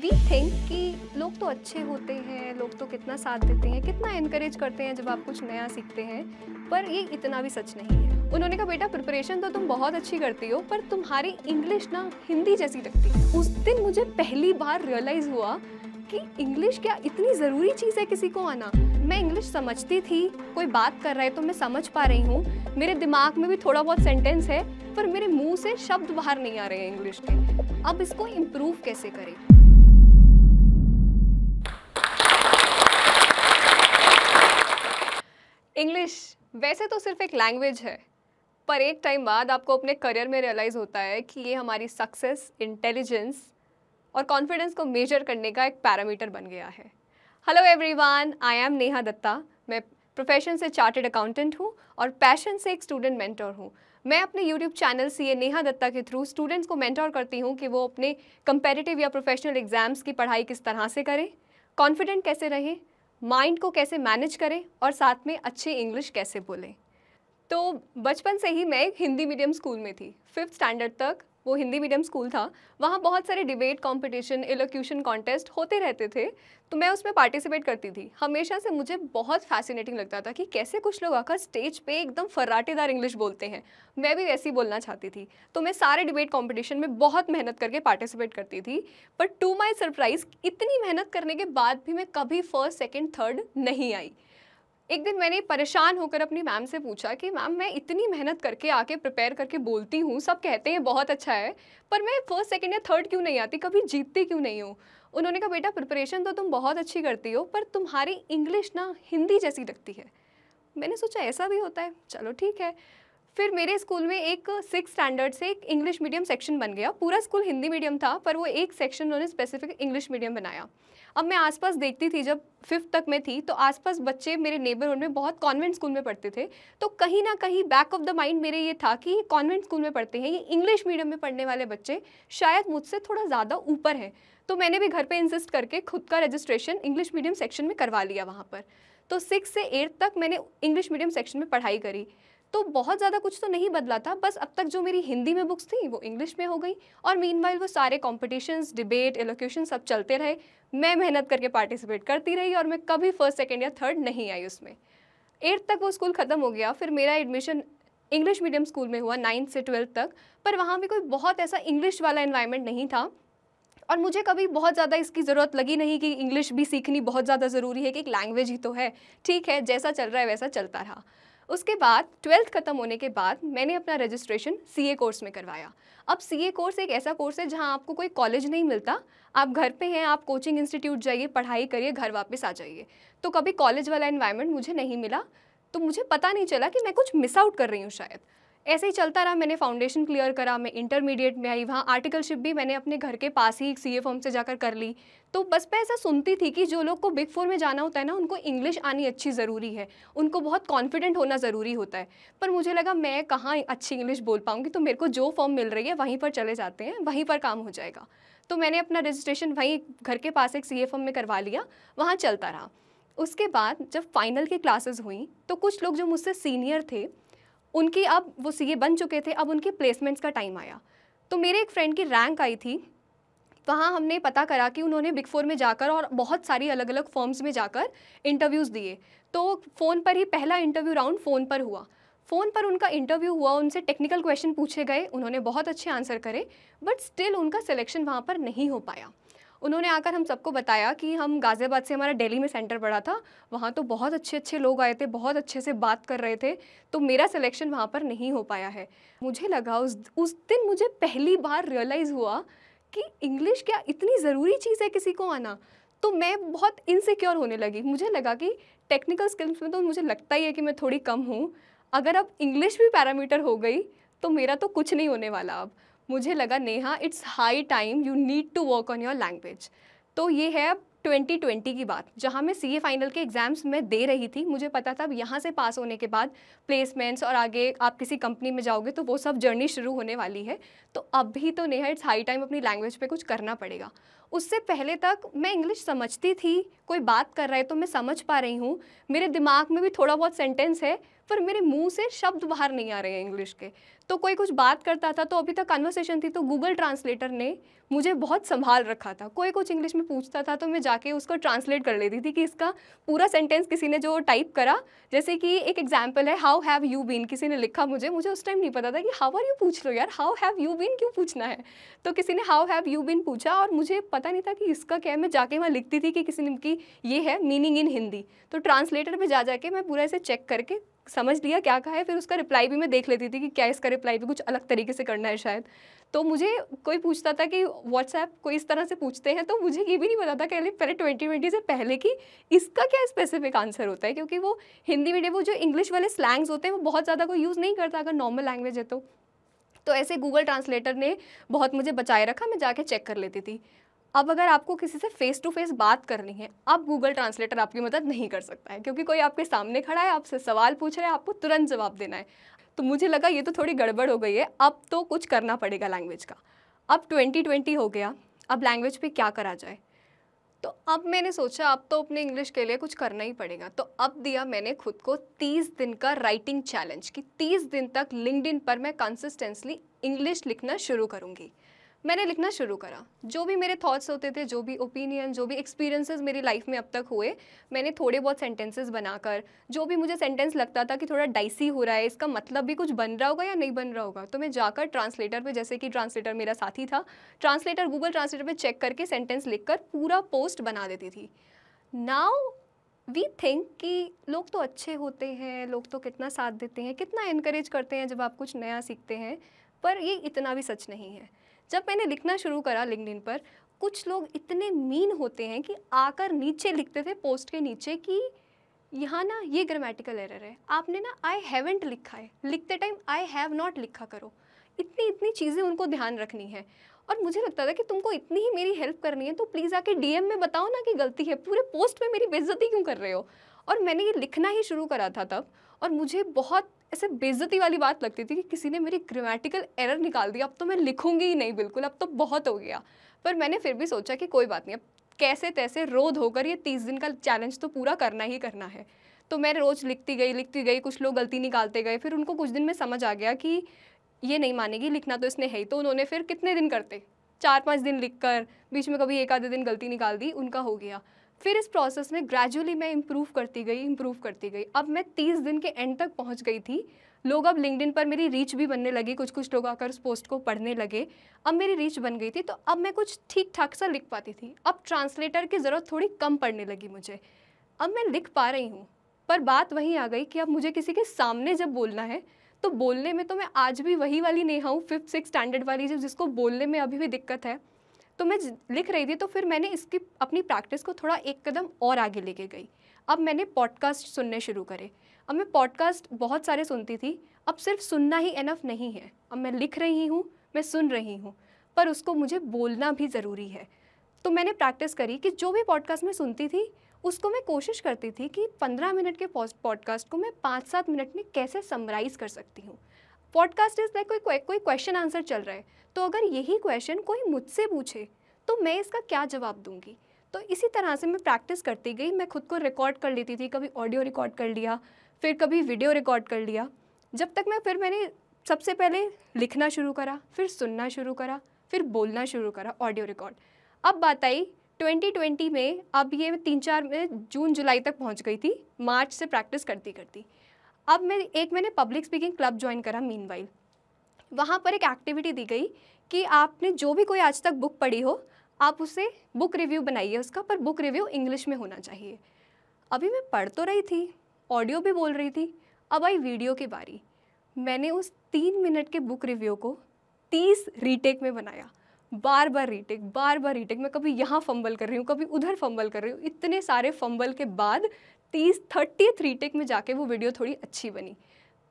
we think कि लोग तो अच्छे होते हैं लोग तो कितना साथ देते हैं कितना इनक्रेज करते हैं जब आप कुछ नया सीखते हैं पर ये इतना भी सच नहीं है उन्होंने कहा बेटा प्रिपरेशन तो तुम बहुत अच्छी करती हो पर तुम्हारी इंग्लिश ना हिंदी जैसी लगती है उस दिन मुझे पहली बार रियलाइज़ हुआ कि इंग्लिश क्या इतनी ज़रूरी चीज़ है किसी को आना मैं इंग्लिश समझती थी कोई बात कर रहा है तो मैं समझ पा रही हूँ मेरे दिमाग में भी थोड़ा बहुत सेंटेंस है पर मेरे मुंह से शब्द बाहर नहीं आ रहे हैं इंग्लिश के अब इसको इम्प्रूव कैसे करें इंग्लिश वैसे तो सिर्फ एक लैंग्वेज है पर एक टाइम बाद आपको अपने करियर में रियलाइज़ होता है कि ये हमारी सक्सेस इंटेलिजेंस और कॉन्फिडेंस को मेजर करने का एक पैरामीटर बन गया है hello everyone I am Neha Dutta मैं प्रोफेशन से चार्टेड अकाउंटेंट हूँ और पैशन से एक स्टूडेंट मेंटर हूँ मैं अपने YouTube channel C A Neha Dutta के थ्रू स्टूडेंट्स को मेंटोर करती हूँ कि वो अपने कंपेटिटिव या प्रोफेशनल एग्जाम्स की पढ़ाई किस तरह से करें कॉन्फिडेंट कैसे रहें माइंड को कैसे मैनेज करें और साथ में अच्छे इंग्लिश कैसे बोलें तो बचपन से ही मैं एक हिंदी मीडियम स्कूल में थी फिफ्थ स्टैंडर्ड तक वो हिंदी मीडियम स्कूल था वहाँ बहुत सारे डिबेट कंपटीशन एलोक्यूशन कॉन्टेस्ट होते रहते थे तो मैं उसमें पार्टिसिपेट करती थी हमेशा से मुझे बहुत फैसिनेटिंग लगता था कि कैसे कुछ लोग आकर स्टेज पे एकदम फर्राटेदार इंग्लिश बोलते हैं मैं भी वैसी बोलना चाहती थी तो मैं सारे डिबेट कॉम्पिटिशन में बहुत मेहनत करके पार्टिसिपेट करती थी पर टू माई सरप्राइज़ इतनी मेहनत करने के बाद भी मैं कभी फर्स्ट सेकेंड थर्ड नहीं आई एक दिन मैंने परेशान होकर अपनी मैम से पूछा कि मैम मैं इतनी मेहनत करके आके प्रिपेयर करके बोलती हूँ सब कहते हैं बहुत अच्छा है पर मैं फर्स्ट सेकेंड या थर्ड क्यों नहीं आती कभी जीतती क्यों नहीं हूँ उन्होंने कहा बेटा प्रिपरेशन तो तुम बहुत अच्छी करती हो पर तुम्हारी इंग्लिश ना हिंदी जैसी लगती है मैंने सोचा ऐसा भी होता है चलो ठीक है फिर मेरे स्कूल में एक सिक्स स्टैंडर्ड से एक इंग्लिश मीडियम सेक्शन बन गया पूरा स्कूल हिंदी मीडियम था पर वो एक सेक्शन उन्होंने स्पेसिफिक इंग्लिश मीडियम बनाया अब मैं आसपास देखती थी जब फिफ्थ तक मैं थी तो आसपास बच्चे मेरे नेबरहुड में बहुत कॉन्वेंट स्कूल में पढ़ते थे तो कहीं ना कहीं बैक ऑफ द माइंड मेरे ये था कि ये कॉन्वेंट स्कूल में पढ़ते हैं ये इंग्लिश मीडियम में पढ़ने वाले बच्चे शायद मुझसे थोड़ा ज़्यादा ऊपर है तो मैंने भी घर पर इंसिस्ट करके खुद का रजिस्ट्रेशन इंग्लिश मीडियम सेक्शन में करवा लिया वहाँ पर तो सिक्स से एट्थ तक मैंने इंग्लिश मीडियम सेक्शन में पढ़ाई करी तो बहुत ज़्यादा कुछ तो नहीं बदला था बस अब तक जो मेरी हिंदी में बुक्स थी वो इंग्लिश में हो गई और मीन वो सारे कॉम्पिटिशन्स डिबेट एलोक्यूशन सब चलते रहे मैं मेहनत करके पार्टिसिपेट करती रही और मैं कभी फर्स्ट सेकेंड या थर्ड नहीं आई उसमें एट्थ तक वो स्कूल ख़त्म हो गया फिर मेरा एडमिशन इंग्लिश मीडियम स्कूल में हुआ नाइन्थ से ट्वेल्थ तक पर वहाँ भी कोई बहुत ऐसा इंग्लिश वाला इन्वायरमेंट नहीं था और मुझे कभी बहुत ज़्यादा इसकी ज़रूरत लगी नहीं कि इंग्लिश भी सीखनी बहुत ज़्यादा ज़रूरी है कि एक लैंग्वेज ही तो है ठीक है जैसा चल रहा है वैसा चलता रहा उसके बाद ट्वेल्थ ख़त्म होने के बाद मैंने अपना रजिस्ट्रेशन ए कोर्स में करवाया अब ए कोर्स एक ऐसा कोर्स है जहाँ आपको कोई कॉलेज नहीं मिलता आप घर पे हैं आप कोचिंग इंस्टीट्यूट जाइए पढ़ाई करिए घर वापस आ जाइए तो कभी कॉलेज वाला इन्वायरमेंट मुझे नहीं मिला तो मुझे पता नहीं चला कि मैं कुछ मिस आउट कर रही हूँ शायद ऐसे ही चलता रहा मैंने फाउंडेशन क्लियर करा मैं इंटरमीडिएट में आई वहाँ आर्टिकलशिप भी मैंने अपने घर के पास ही एक सी फॉर्म से जाकर कर ली तो बस मैं ऐसा सुनती थी कि जो लोग को बिग फोर में जाना होता है ना उनको इंग्लिश आनी अच्छी ज़रूरी है उनको बहुत कॉन्फिडेंट होना ज़रूरी होता है पर मुझे लगा मैं कहाँ अच्छी इंग्लिश बोल पाऊँगी तो मेरे को जो फॉर्म मिल रही है वहीं पर चले जाते हैं वहीं पर काम हो जाएगा तो मैंने अपना रजिस्ट्रेशन वहीं घर के पास एक सी फॉर्म में करवा लिया वहाँ चलता रहा उसके बाद जब फाइनल की क्लासेस हुई तो कुछ लोग जो मुझसे सीनियर थे उनकी अब वो ए बन चुके थे अब उनके प्लेसमेंट्स का टाइम आया तो मेरे एक फ्रेंड की रैंक आई थी वहाँ हमने पता करा कि उन्होंने बिग फोर में जाकर और बहुत सारी अलग अलग फर्म्स में जाकर इंटरव्यूज़ दिए तो फ़ोन पर ही पहला इंटरव्यू राउंड फ़ोन पर हुआ फ़ोन पर उनका इंटरव्यू हुआ उनसे टेक्निकल क्वेश्चन पूछे गए उन्होंने बहुत अच्छे आंसर करे बट स्टिल उनका सिलेक्शन वहाँ पर नहीं हो पाया उन्होंने आकर हम सबको बताया कि हम गाज़ियाबाद से हमारा दिल्ली में सेंटर पड़ा था वहाँ तो बहुत अच्छे अच्छे लोग आए थे बहुत अच्छे से बात कर रहे थे तो मेरा सिलेक्शन वहाँ पर नहीं हो पाया है मुझे लगा उस उस दिन मुझे पहली बार रियलाइज़ हुआ कि इंग्लिश क्या इतनी ज़रूरी चीज़ है किसी को आना तो मैं बहुत इनसिक्योर होने लगी मुझे लगा कि टेक्निकल स्किल्स में तो मुझे लगता ही है कि मैं थोड़ी कम हूँ अगर अब इंग्लिश भी पैरामीटर हो गई तो मेरा तो कुछ नहीं होने वाला अब मुझे लगा Neha it's high time you need to work on your language तो ये है अब 2020 की बात जहाँ मैं सीए फाइनल के एग्ज़ाम्स में दे रही थी मुझे पता था अब यहाँ से पास होने के बाद प्लेसमेंट्स और आगे आप किसी कंपनी में जाओगे तो वो सब जर्नी शुरू होने वाली है तो अभी तो नेहा इट्स हाई टाइम अपनी लैंग्वेज पे कुछ करना पड़ेगा उससे पहले तक मैं इंग्लिश समझती थी कोई बात कर रहा है तो मैं समझ पा रही हूँ मेरे दिमाग में भी थोड़ा बहुत सेंटेंस है पर मेरे मुंह से शब्द बाहर नहीं आ रहे हैं इंग्लिश के तो कोई कुछ बात करता था तो अभी तक कन्वर्सेशन थी तो गूगल ट्रांसलेटर ने मुझे बहुत संभाल रखा था कोई कुछ इंग्लिश में पूछता था तो मैं जाके उसको ट्रांसलेट कर लेती थी कि इसका पूरा सेंटेंस किसी ने जो टाइप करा जैसे कि एक एग्जाम्पल है हाउ हैव यू बीन किसी ने लिखा मुझे मुझे उस टाइम नहीं पता था कि हाउ आर यू पूछ लो यार हाउ हैव यू बीन क्यों पूछना है तो किसी ने हाउ हैव यू बीन पूछा और मुझे पता पता नहीं था कि इसका क्या है मैं जाके वहाँ लिखती थी कि किसी ने की ये है मीनिंग इन हिंदी तो ट्रांसलेटर में जा जाके मैं पूरा इसे चेक करके समझ लिया क्या कहा है फिर उसका रिप्लाई भी मैं देख लेती थी कि क्या इसका रिप्लाई भी कुछ अलग तरीके से करना है शायद तो मुझे कोई पूछता था कि व्हाट्सएप कोई इस तरह से पूछते हैं तो मुझे ये भी नहीं पता था कि पहले ट्वेंटी ट्वेंटी से पहले कि इसका क्या स्पेसिफिक आंसर होता है क्योंकि वो हिंदी मीडियम वो जो इंग्लिश वाले स्लैंग्स होते हैं वो बहुत ज़्यादा कोई यूज़ नहीं करता अगर नॉर्मल लैंग्वेज है तो तो ऐसे गूगल ट्रांसलेटर ने बहुत मुझे बचाए रखा मैं जाके चेक कर लेती थी अब अगर आपको किसी से फेस टू फेस बात करनी है अब गूगल ट्रांसलेटर आपकी मदद नहीं कर सकता है क्योंकि कोई आपके सामने खड़ा है आपसे सवाल पूछ रहा है आपको तुरंत जवाब देना है तो मुझे लगा ये तो थोड़ी गड़बड़ हो गई है अब तो कुछ करना पड़ेगा लैंग्वेज का अब 2020 हो गया अब लैंग्वेज पे क्या करा जाए तो अब मैंने सोचा अब तो अपने इंग्लिश के लिए कुछ करना ही पड़ेगा तो अब दिया मैंने खुद को 30 दिन का राइटिंग चैलेंज कि 30 दिन तक लिंकड पर मैं कंसिस्टेंसली इंग्लिश लिखना शुरू करूँगी मैंने लिखना शुरू करा जो भी मेरे थॉट्स होते थे जो भी ओपिनियन जो भी एक्सपीरियंसेस मेरी लाइफ में अब तक हुए मैंने थोड़े बहुत सेंटेंसेस बनाकर जो भी मुझे सेंटेंस लगता था कि थोड़ा डाइसी हो रहा है इसका मतलब भी कुछ बन रहा होगा या नहीं बन रहा होगा तो मैं जाकर ट्रांसलेटर पर जैसे कि ट्रांसलेटर मेरा साथी था ट्रांसलेटर गूगल ट्रांसलेटर पर चेक करके सेंटेंस लिख पूरा पोस्ट बना देती थी नाउ वी थिंक कि लोग तो अच्छे होते हैं लोग तो कितना साथ देते हैं कितना इनक्रेज करते हैं जब आप कुछ नया सीखते हैं पर ये इतना भी सच नहीं है जब मैंने लिखना शुरू करा लिंकड पर कुछ लोग इतने मीन होते हैं कि आकर नीचे लिखते थे पोस्ट के नीचे कि यहाँ ना ये ग्रामेटिकल एरर है आपने ना आई हैवेंट लिखा है लिखते टाइम आई हैव नॉट लिखा करो इतनी इतनी चीज़ें उनको ध्यान रखनी है और मुझे लगता था कि तुमको इतनी ही मेरी हेल्प करनी है तो प्लीज़ आके डीएम में बताओ ना कि गलती है पूरे पोस्ट में मेरी बेजती क्यों कर रहे हो और मैंने ये लिखना ही शुरू करा था तब और मुझे बहुत ऐसे बेजती वाली बात लगती थी कि किसी ने मेरी ग्रामेटिकल एरर निकाल दी अब तो मैं लिखूंगी ही नहीं बिल्कुल अब तो बहुत हो गया पर मैंने फिर भी सोचा कि कोई बात नहीं अब कैसे तैसे रोध होकर ये तीस दिन का चैलेंज तो पूरा करना ही करना है तो मैं रोज़ लिखती गई लिखती गई कुछ लोग गलती निकालते गए फिर उनको कुछ दिन में समझ आ गया कि ये नहीं मानेगी लिखना तो इसने है ही तो उन्होंने फिर कितने दिन करते चार पाँच दिन लिख कर बीच में कभी एक आधे दिन गलती निकाल दी उनका हो गया फिर इस प्रोसेस में ग्रेजुअली मैं इम्प्रूव करती गई इम्प्रूव करती गई अब मैं तीस दिन के एंड तक पहुँच गई थी लोग अब लिंकडिन पर मेरी रीच भी बनने लगी कुछ कुछ लोग आकर उस पोस्ट को पढ़ने लगे अब मेरी रीच बन गई थी तो अब मैं कुछ ठीक ठाक सा लिख पाती थी अब ट्रांसलेटर की ज़रूरत थोड़ी कम पड़ने लगी मुझे अब मैं लिख पा रही हूँ पर बात वहीं आ गई कि अब मुझे किसी के सामने जब बोलना है तो बोलने में तो मैं आज भी वही वाली नहीं हूँ फिफ्थ सिक्स स्टैंडर्ड वाली जब जिसको बोलने में अभी भी दिक्कत है तो मैं लिख रही थी तो फिर मैंने इसकी अपनी प्रैक्टिस को थोड़ा एक कदम और आगे लेके गई अब मैंने पॉडकास्ट सुनने शुरू करे अब मैं पॉडकास्ट बहुत सारे सुनती थी अब सिर्फ सुनना ही एनफ नहीं है अब मैं लिख रही हूँ मैं सुन रही हूँ पर उसको मुझे बोलना भी ज़रूरी है तो मैंने प्रैक्टिस करी कि जो भी पॉडकास्ट मैं सुनती थी उसको मैं कोशिश करती थी कि पंद्रह मिनट के पॉडकास्ट को मैं पाँच सात मिनट में कैसे समराइज़ कर सकती हूँ पॉडकास्ट इज लाइक कोई कोई क्वेश्चन आंसर चल रहा है तो अगर यही क्वेश्चन कोई मुझसे पूछे तो मैं इसका क्या जवाब दूंगी तो इसी तरह से मैं प्रैक्टिस करती गई मैं खुद को रिकॉर्ड कर लेती थी कभी ऑडियो रिकॉर्ड कर लिया फिर कभी वीडियो रिकॉर्ड कर लिया जब तक मैं फिर मैंने सबसे पहले लिखना शुरू करा फिर सुनना शुरू करा फिर बोलना शुरू करा ऑडियो रिकॉर्ड अब बात आई 2020 में अब ये तीन चार में जून जुलाई तक पहुंच गई थी मार्च से प्रैक्टिस करती करती अब मैं एक मैंने पब्लिक स्पीकिंग क्लब ज्वाइन करा मीन वाइल वहाँ पर एक एक्टिविटी दी गई कि आपने जो भी कोई आज तक बुक पढ़ी हो आप उसे बुक रिव्यू बनाइए उसका पर बुक रिव्यू इंग्लिश में होना चाहिए अभी मैं पढ़ तो रही थी ऑडियो भी बोल रही थी अब आई वीडियो की बारी मैंने उस तीन मिनट के बुक रिव्यू को तीस रीटेक में बनाया बार बार रीटेक बार बार रीटेक मैं कभी यहाँ फंबल कर रही हूँ कभी उधर फंबल कर रही हूँ इतने सारे फंबल के बाद तीस थर्टी थ्री टेक में जाके वो वीडियो थोड़ी अच्छी बनी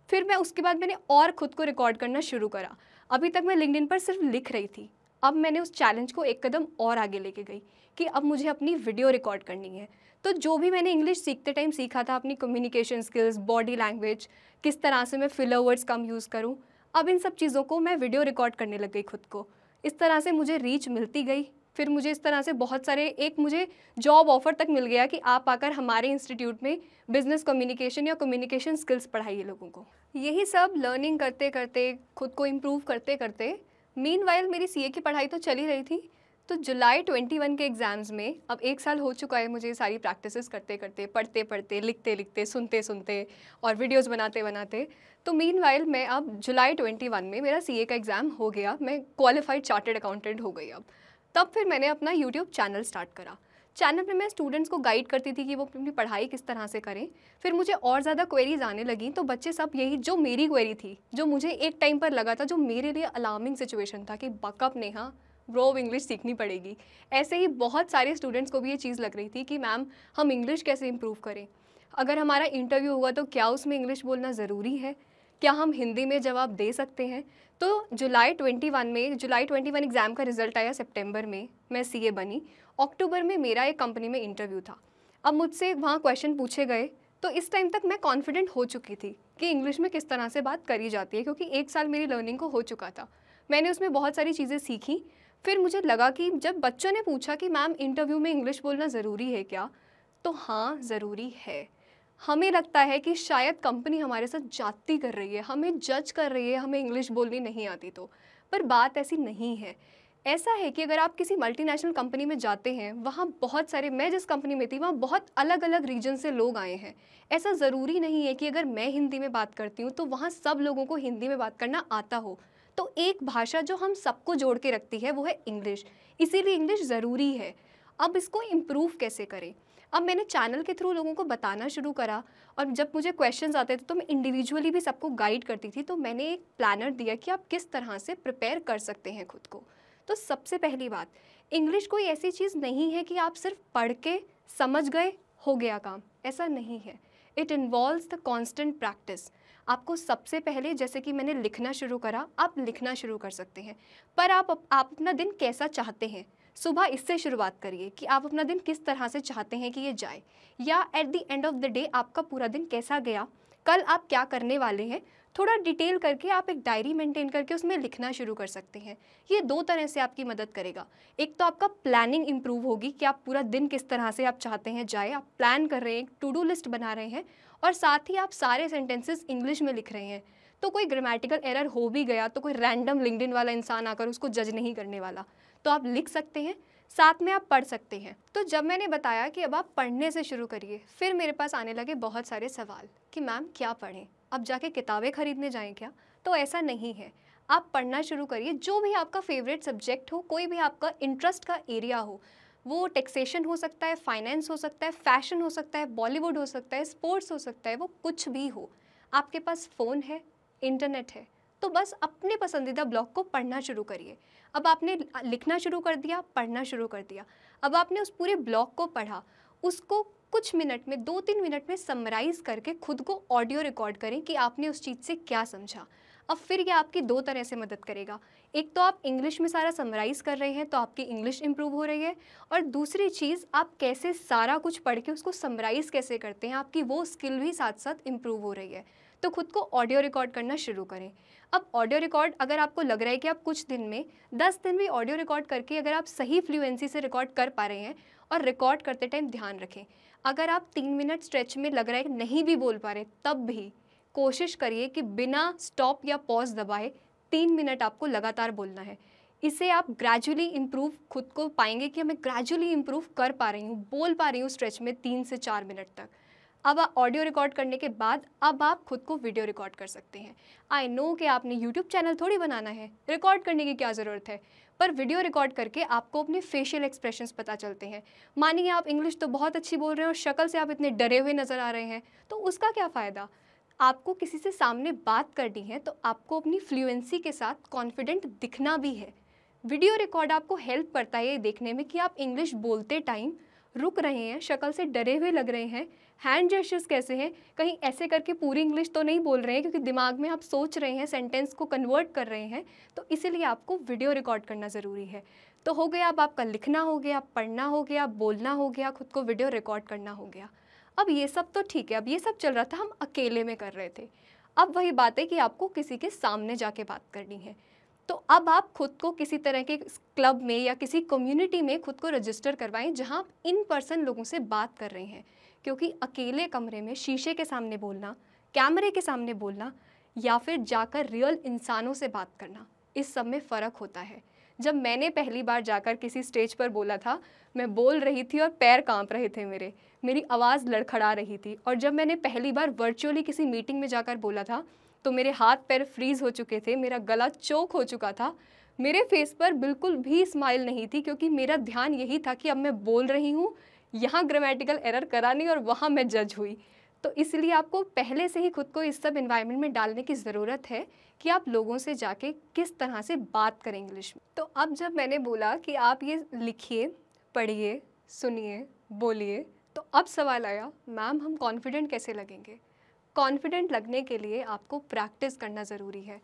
फिर मैं उसके बाद मैंने और ख़ुद को रिकॉर्ड करना शुरू करा अभी तक मैं लिंकडिन पर सिर्फ लिख रही थी अब मैंने उस चैलेंज को एक कदम और आगे लेके गई कि अब मुझे अपनी वीडियो रिकॉर्ड करनी है तो जो भी मैंने इंग्लिश सीखते टाइम सीखा था अपनी कम्युनिकेशन स्किल्स बॉडी लैंग्वेज किस तरह से मैं फिलर वर्ड्स कम यूज़ करूँ अब इन सब चीज़ों को मैं वीडियो रिकॉर्ड करने लग गई खुद को इस तरह से मुझे रीच मिलती गई फिर मुझे इस तरह से बहुत सारे एक मुझे जॉब ऑफर तक मिल गया कि आप आकर हमारे इंस्टीट्यूट में बिज़नेस कम्युनिकेशन या कम्युनिकेशन स्किल्स पढ़ाइए लोगों को यही सब लर्निंग करते करते खुद को इम्प्रूव करते करते मेन मेरी सी की पढ़ाई तो चली रही थी तो जुलाई वन के एग्ज़ाम्स में अब एक साल हो चुका है मुझे सारी प्रैक्टिसेस करते करते पढ़ते पढ़ते लिखते लिखते सुनते सुनते और वीडियोस बनाते बनाते तो मीन मैं अब जुलाई वन में मेरा सीए का एग्ज़ाम हो गया मैं क्वालिफाइड चार्टेड अकाउंटेंट हो गई अब तब फिर मैंने अपना यूट्यूब चैनल स्टार्ट करा चैनल पे मैं स्टूडेंट्स को गाइड करती थी कि वो अपनी पढ़ाई किस तरह से करें फिर मुझे और ज़्यादा क्वेरीज आने लगी तो बच्चे सब यही जो मेरी क्वेरी थी जो मुझे एक टाइम पर लगा था जो मेरे लिए अलार्मिंग सिचुएशन था कि बकअप नेहा ब्रो इंग्लिश सीखनी पड़ेगी ऐसे ही बहुत सारे स्टूडेंट्स को भी ये चीज़ लग रही थी कि मैम हम इंग्लिश कैसे इम्प्रूव करें अगर हमारा इंटरव्यू हुआ तो क्या उसमें इंग्लिश बोलना ज़रूरी है क्या हम हिंदी में जवाब दे सकते हैं तो जुलाई 21 में जुलाई 21 एग्ज़ाम का रिज़ल्ट आया सितंबर में मैं सीए बनी अक्टूबर में मेरा एक कंपनी में इंटरव्यू था अब मुझसे वहाँ क्वेश्चन पूछे गए तो इस टाइम तक मैं कॉन्फिडेंट हो चुकी थी कि इंग्लिश में किस तरह से बात करी जाती है क्योंकि एक साल मेरी लर्निंग को हो चुका था मैंने उसमें बहुत सारी चीज़ें सीखी फिर मुझे लगा कि जब बच्चों ने पूछा कि मैम इंटरव्यू में इंग्लिश बोलना ज़रूरी है क्या तो हाँ ज़रूरी है हमें लगता है कि शायद कंपनी हमारे साथ जाती कर रही है हमें जज कर रही है हमें इंग्लिश बोलनी नहीं आती तो पर बात ऐसी नहीं है ऐसा है कि अगर आप किसी मल्टीनेशनल कंपनी में जाते हैं वहाँ बहुत सारे मैं जिस कंपनी में थी वहाँ बहुत अलग अलग रीजन से लोग आए हैं ऐसा ज़रूरी नहीं है कि अगर मैं हिंदी में बात करती हूँ तो वहाँ सब लोगों को हिंदी में बात करना आता हो तो एक भाषा जो हम सबको जोड़ के रखती है वो है इंग्लिश इसीलिए इंग्लिश ज़रूरी है अब इसको इम्प्रूव कैसे करें अब मैंने चैनल के थ्रू लोगों को बताना शुरू करा और जब मुझे क्वेश्चन आते थे तो मैं इंडिविजुअली भी सबको गाइड करती थी तो मैंने एक प्लानर दिया कि आप किस तरह से प्रिपेयर कर सकते हैं खुद को तो सबसे पहली बात इंग्लिश कोई ऐसी चीज़ नहीं है कि आप सिर्फ पढ़ के समझ गए हो गया काम ऐसा नहीं है it involves the constant practice आपको सबसे पहले जैसे कि मैंने लिखना शुरू करा आप लिखना शुरू कर सकते हैं पर आप आप अपना दिन कैसा चाहते हैं सुबह इससे शुरुआत करिए कि आप अपना दिन किस तरह से चाहते हैं कि ये जाए या at the end of the day आपका पूरा दिन कैसा गया कल आप क्या करने वाले हैं थोड़ा डिटेल करके आप एक डायरी मेंटेन करके उसमें लिखना शुरू कर सकते हैं ये दो तरह से आपकी मदद करेगा एक तो आपका प्लानिंग इम्प्रूव होगी कि आप पूरा दिन किस तरह से आप चाहते हैं जाए आप प्लान कर रहे हैं टू डू लिस्ट बना रहे हैं और साथ ही आप सारे सेंटेंसेस इंग्लिश में लिख रहे हैं तो कोई ग्रामेटिकल एरर हो भी गया तो कोई रैंडम लिंकडिन वाला इंसान आकर उसको जज नहीं करने वाला तो आप लिख सकते हैं साथ में आप पढ़ सकते हैं तो जब मैंने बताया कि अब आप पढ़ने से शुरू करिए फिर मेरे पास आने लगे बहुत सारे सवाल कि मैम क्या पढ़ें अब जाके किताबें खरीदने जाएं क्या तो ऐसा नहीं है आप पढ़ना शुरू करिए जो भी आपका फेवरेट सब्जेक्ट हो कोई भी आपका इंटरेस्ट का एरिया हो वो टैक्सेशन हो सकता है फाइनेंस हो सकता है फैशन हो सकता है बॉलीवुड हो सकता है स्पोर्ट्स हो सकता है वो कुछ भी हो आपके पास फ़ोन है इंटरनेट है तो बस अपने पसंदीदा ब्लॉग को पढ़ना शुरू करिए अब आपने लिखना शुरू कर दिया पढ़ना शुरू कर दिया अब आपने उस पूरे ब्लॉग को पढ़ा उसको कुछ मिनट में दो तीन मिनट में समराइज करके खुद को ऑडियो रिकॉर्ड करें कि आपने उस चीज़ से क्या समझा अब फिर ये आपकी दो तरह से मदद करेगा एक तो आप इंग्लिश में सारा समराइज़ कर रहे हैं तो आपकी इंग्लिश इम्प्रूव हो रही है और दूसरी चीज़ आप कैसे सारा कुछ पढ़ के उसको समराइज़ कैसे करते हैं आपकी वो स्किल भी साथ साथ इम्प्रूव हो रही है तो खुद को ऑडियो रिकॉर्ड करना शुरू करें अब ऑडियो रिकॉर्ड अगर आपको लग रहा है कि आप कुछ दिन में दस दिन भी ऑडियो रिकॉर्ड करके अगर आप सही फ्लुएंसी से रिकॉर्ड कर पा रहे हैं और रिकॉर्ड करते टाइम ध्यान रखें अगर आप तीन मिनट स्ट्रेच में लग रहा है नहीं भी बोल पा रहे तब भी कोशिश करिए कि बिना स्टॉप या पॉज दबाए तीन मिनट आपको लगातार बोलना है इसे आप ग्रेजुअली इम्प्रूव खुद को पाएंगे कि मैं ग्रेजुअली इम्प्रूव कर पा रही हूँ बोल पा रही हूँ स्ट्रेच में तीन से चार मिनट तक अब आप ऑडियो रिकॉर्ड करने के बाद अब आप खुद को वीडियो रिकॉर्ड कर सकते हैं आई नो कि आपने यूट्यूब चैनल थोड़ी बनाना है रिकॉर्ड करने की क्या ज़रूरत है पर वीडियो रिकॉर्ड करके आपको अपने फेशियल एक्सप्रेशन पता चलते हैं मानिए आप इंग्लिश तो बहुत अच्छी बोल रहे हैं और शक्ल से आप इतने डरे हुए नज़र आ रहे हैं तो उसका क्या फ़ायदा आपको किसी से सामने बात करनी है तो आपको अपनी फ्लुएंसी के साथ कॉन्फिडेंट दिखना भी है वीडियो रिकॉर्ड आपको हेल्प करता है ये देखने में कि आप इंग्लिश बोलते टाइम रुक रहे हैं शक्ल से डरे हुए लग रहे हैं हैंड जेस्टर्स कैसे हैं कहीं ऐसे करके पूरी इंग्लिश तो नहीं बोल रहे हैं क्योंकि दिमाग में आप सोच रहे हैं सेंटेंस को कन्वर्ट कर रहे हैं तो इसीलिए आपको वीडियो रिकॉर्ड करना ज़रूरी है तो हो गया अब आपका लिखना हो गया पढ़ना हो गया बोलना हो गया खुद को वीडियो रिकॉर्ड करना हो गया अब ये सब तो ठीक है अब ये सब चल रहा था हम अकेले में कर रहे थे अब वही बात है कि आपको किसी के सामने जाके बात करनी है तो अब आप खुद को किसी तरह के क्लब में या किसी कम्युनिटी में खुद को रजिस्टर करवाएं जहां आप इन पर्सन लोगों से बात कर रहे हैं क्योंकि अकेले कमरे में शीशे के सामने बोलना कैमरे के सामने बोलना या फिर जाकर रियल इंसानों से बात करना इस सब में फ़र्क होता है जब मैंने पहली बार जाकर किसी स्टेज पर बोला था मैं बोल रही थी और पैर कांप रहे थे मेरे मेरी आवाज़ लड़खड़ा रही थी और जब मैंने पहली बार वर्चुअली किसी मीटिंग में जाकर बोला था तो मेरे हाथ पैर फ्रीज हो चुके थे मेरा गला चोक हो चुका था मेरे फेस पर बिल्कुल भी स्माइल नहीं थी क्योंकि मेरा ध्यान यही था कि अब मैं बोल रही हूँ यहाँ ग्रामेटिकल एरर करानी और वहाँ मैं जज हुई तो इसलिए आपको पहले से ही खुद को इस सब इन्वायरमेंट में डालने की ज़रूरत है कि आप लोगों से जाके किस तरह से बात करें इंग्लिश में तो अब जब मैंने बोला कि आप ये लिखिए पढ़िए सुनिए बोलिए तो अब सवाल आया मैम हम कॉन्फिडेंट कैसे लगेंगे कॉन्फिडेंट लगने के लिए आपको प्रैक्टिस करना ज़रूरी है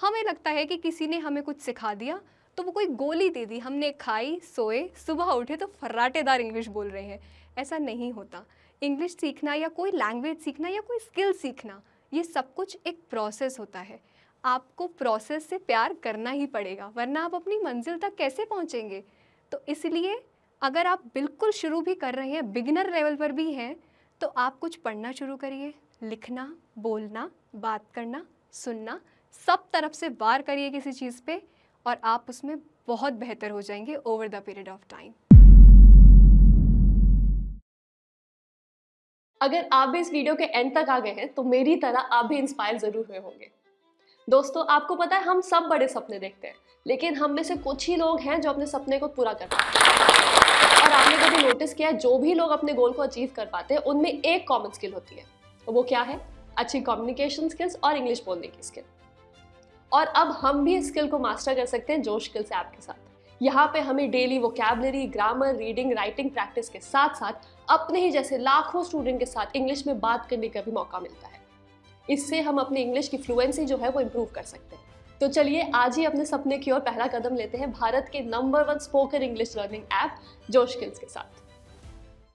हमें लगता है कि किसी ने हमें कुछ सिखा दिया तो वो कोई गोली दे दी हमने खाई सोए सुबह उठे तो फर्राटेदार इंग्लिश बोल रहे हैं ऐसा नहीं होता इंग्लिश सीखना या कोई लैंग्वेज सीखना या कोई स्किल सीखना ये सब कुछ एक प्रोसेस होता है आपको प्रोसेस से प्यार करना ही पड़ेगा वरना आप अपनी मंजिल तक कैसे पहुँचेंगे तो इसलिए अगर आप बिल्कुल शुरू भी कर रहे हैं बिगिनर लेवल पर भी हैं तो आप कुछ पढ़ना शुरू करिए लिखना बोलना बात करना सुनना सब तरफ से वार करिए किसी चीज़ पे और आप उसमें बहुत बेहतर हो जाएंगे over the period of time अगर आप भी इस वीडियो के एंड तक आ गए हैं तो मेरी तरह आप भी इंस्पायर ज़रूर हुए होंगे दोस्तों आपको पता है हम सब बड़े सपने देखते हैं लेकिन हम में से कुछ ही लोग हैं जो अपने सपने को पूरा कर पाते हैं और आपने कभी नोटिस किया जो भी लोग अपने गोल को अचीव कर पाते हैं उनमें एक कॉमन स्किल होती है तो वो क्या है अच्छी कम्युनिकेशन स्किल्स और इंग्लिश बोलने की स्किल और अब हम भी इस स्किल को मास्टर कर सकते हैं जोश स्किल्स ऐप के साथ यहाँ पे हमें daily vocabulary grammar reading writing practice के साथ साथ अपने ही जैसे लाखों स्टूडेंट के साथ इंग्लिश में बात करने का भी मौका मिलता है इससे हम अपने इंग्लिश की फ्लुएंसी जो है वो इम्प्रूव कर सकते हैं तो चलिए आज ही अपने सपने की ओर पहला कदम लेते हैं भारत के number one spoken English learning app Josh skills के साथ